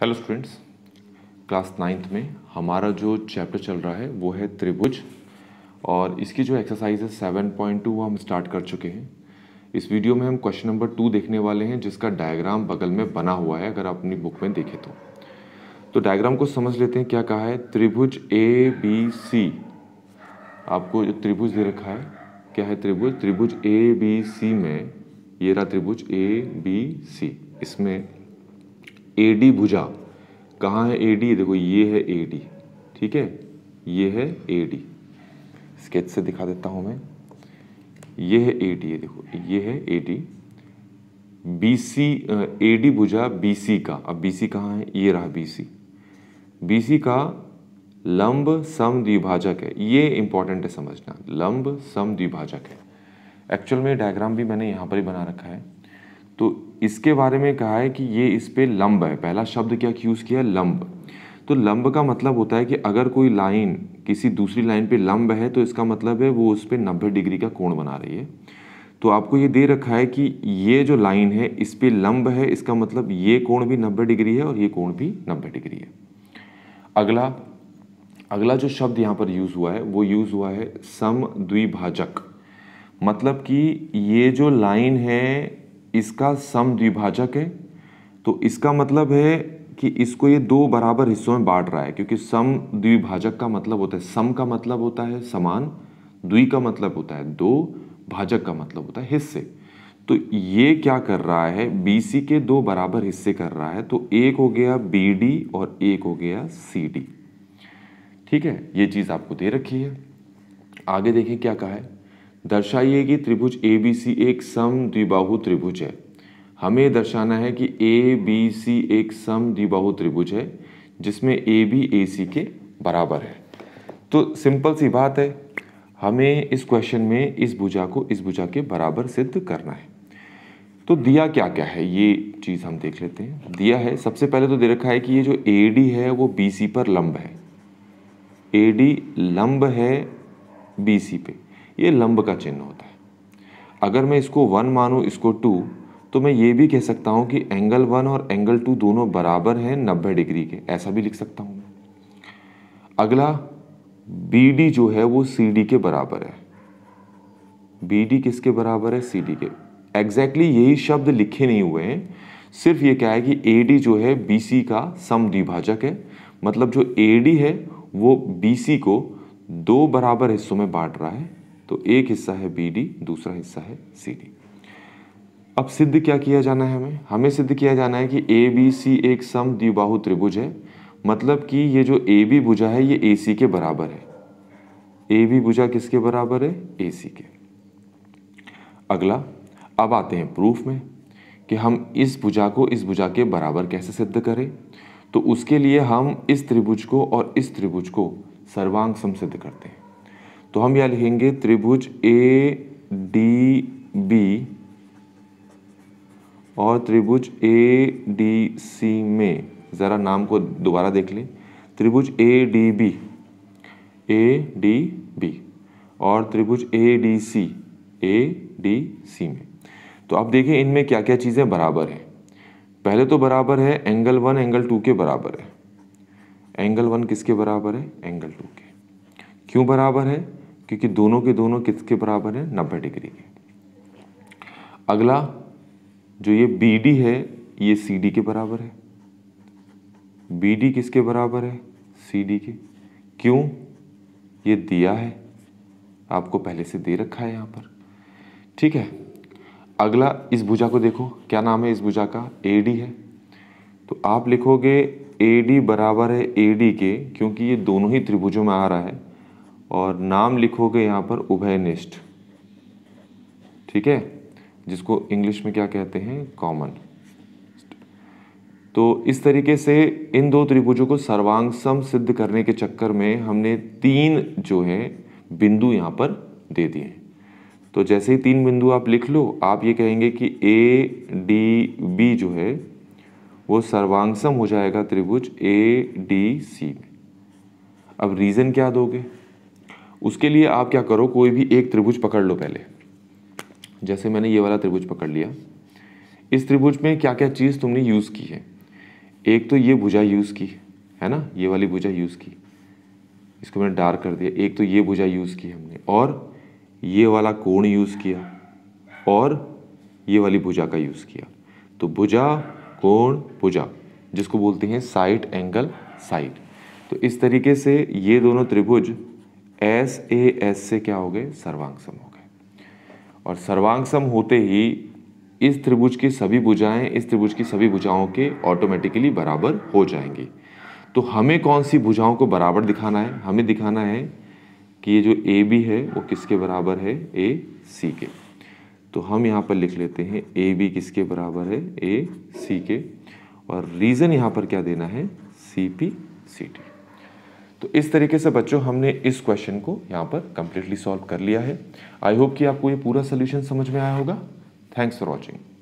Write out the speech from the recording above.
hello students class ninth में हमारा जो चैप्टर चल रहा है वो है त्रिभुज और इसकी जो एक्सरसाइज है सेवन पॉइंट टू वो हम स्टार्ट कर चुके हैं इस वीडियो में हम क्वेश्चन नंबर टू देखने वाले हैं जिसका डायग्राम बगल में बना हुआ है अगर आप अपनी बुक में देखें तो तो डायग्राम को समझ लेते हैं क्या कहा है त्रिभुज ए बी सी आपको जो त्रिभुज दे रखा है क्या है त्रिभुज त्रिभुज ए बी सी में ये रहा त्रिभुज ए बी सी इसमें ए डी भुजा कहाँ है ए डी देखो ये है ए डी ठीक है ये है ए डी स्केच से दिखा देता हूँ मैं ये है ए डी देखो ये है A D B C A D भुजा बी सी का अब बी सी कहाँ है ये रहा बी सी बी सी का लंब सम द्विभाजक है ये इंपॉर्टेंट है समझना लंब सम द्विभाजक है एक्चुअल में डायग्राम भी मैंने यहाँ पर ही बना रखा है तो इसके बारे में कहा है कि ये इस पर लंब है पहला शब्द क्या यूज़ किया लंब तो लंब का मतलब होता है कि अगर कोई लाइन किसी दूसरी लाइन पे लंब है तो इसका मतलब है वो उस पर नब्बे डिग्री का कोण बना रही है तो आपको ये दे रखा है कि ये जो लाइन है इस पर लंब है इसका मतलब ये कोण भी नब्बे डिग्री है और ये कोण भी नब्बे डिग्री है अगला अगला जो शब्द यहाँ पर यूज़ हुआ है वो यूज़ हुआ है सम द्विभाजक मतलब कि ये जो लाइन है इसका सम द्विभाजक है तो इसका मतलब है कि इसको ये दो बराबर हिस्सों में बांट रहा है क्योंकि सम द्विभाजक का मतलब होता है सम का मतलब होता है समान द्वि का मतलब होता है दो भाजक का मतलब होता है हिस्से तो ये क्या कर रहा है बीसी के दो बराबर हिस्से कर रहा है तो एक हो गया बी और एक हो गया सी ठीक है ये चीज़ आपको दे रखी है आगे देखें क्या कहा है दर्शाइए कि त्रिभुज ए बी सी एक सम द्विबाहु त्रिभुज है हमें दर्शाना है कि ए बी सी एक सम द्विबाहु त्रिभुज है जिसमें ए बी ए सी के बराबर है तो सिंपल सी बात है हमें इस क्वेश्चन में इस भुजा को इस भुजा के बराबर सिद्ध करना है तो दिया क्या क्या है ये चीज़ हम देख लेते हैं दिया है सबसे पहले तो दे रखा है कि ये जो ए डी है वो बी सी पर लंब है ए डी लंब है बी सी पे ये लंब का चिन्ह होता है अगर मैं इसको वन मानूँ इसको टू तो मैं ये भी कह सकता हूँ कि एंगल वन और एंगल टू दोनों बराबर हैं नब्बे डिग्री के ऐसा भी लिख सकता हूँ अगला बी डी जो है वो सी डी के बराबर है बी डी किसके बराबर है सी डी के एग्जैक्टली exactly यही शब्द लिखे नहीं हुए हैं सिर्फ ये क्या है कि ए डी जो है बी का सम द्विभाजक है मतलब जो ए डी है वो बी सी को दो बराबर हिस्सों में बांट रहा है तो एक हिस्सा है बी डी दूसरा हिस्सा है सी डी अब सिद्ध क्या किया जाना है हमें हमें सिद्ध किया जाना है कि ए बी सी एक सम द्विबाहु त्रिभुज है मतलब कि ये जो ए बी भुजा है ये ए सी के बराबर है ए बी भुजा किसके बराबर है ए सी के अगला अब आते हैं प्रूफ में कि हम इस भुजा को इस भुजा के बराबर कैसे सिद्ध करें तो उसके लिए हम इस त्रिभुज को और इस त्रिभुज को सर्वांग सम सिद्ध करते हैं तो हम यहाँ लिखेंगे त्रिभुज ए डी बी और त्रिभुज ए डी सी में ज़रा नाम को दोबारा देख लें त्रिभुज A D B A D B और त्रिभुज A D C A D C में तो अब देखिए इनमें क्या क्या चीज़ें बराबर हैं पहले तो बराबर है एंगल वन एंगल टू के बराबर है एंगल वन किसके बराबर है एंगल टू के क्यों बराबर है क्योंकि दोनों के दोनों किसके बराबर है नब्बे डिग्री के अगला जो ये बी डी है ये सी डी के बराबर है बी डी किसके बराबर है सी डी के क्यों ये दिया है आपको पहले से दे रखा है यहाँ पर ठीक है अगला इस भुजा को देखो क्या नाम है इस भुजा का ए डी है तो आप लिखोगे ए डी बराबर है ए डी के क्योंकि ये दोनों ही त्रिभुजों में आ रहा है और नाम लिखोगे यहाँ पर उभयनिष्ठ ठीक है जिसको इंग्लिश में क्या कहते हैं कॉमन तो इस तरीके से इन दो त्रिभुजों को सर्वांग सम सिद्ध करने के चक्कर में हमने तीन जो है बिंदु यहाँ पर दे दिए तो जैसे ही तीन बिंदु आप लिख लो आप ये कहेंगे कि ए डी बी जो है वो सर्वांगसम हो जाएगा त्रिभुज ए डी सी में अब रीज़न क्या दोगे उसके लिए आप क्या करो कोई भी एक त्रिभुज पकड़ लो पहले जैसे मैंने ये वाला त्रिभुज पकड़ लिया इस त्रिभुज में क्या क्या चीज़ तुमने यूज़ की है एक तो ये भुजा यूज़ की है ना ये वाली भुजा यूज़ की इसको मैंने डार्क कर दिया एक तो ये भुजा यूज़ की हमने और ये वाला कोण यूज़ किया और ये वाली भुजा का यूज़ किया तो भुजा कोण भुजा जिसको बोलते हैं साइट एंगल साइट तो इस तरीके से ये दोनों त्रिभुज एस ए एस से क्या हो गए सर्वांग सम हो गए और सर्वांग सम होते ही इस त्रिभुज की सभी भुजाएं इस त्रिभुज की सभी भुजाओं के ऑटोमेटिकली बराबर हो जाएंगी तो हमें कौन सी भुजाओं को बराबर दिखाना है हमें दिखाना है कि ये जो ए बी है वो किसके बराबर है ए सी के तो हम यहाँ पर लिख लेते हैं ए बी किसके बराबर है ए सी के और रीज़न यहाँ पर क्या देना है सी पी सी टी तो इस तरीके से बच्चों हमने इस क्वेश्चन को यहाँ पर कंप्लीटली सॉल्व कर लिया है आई होप कि आपको ये पूरा सोल्यूशन समझ में आया होगा थैंक्स फॉर वॉचिंग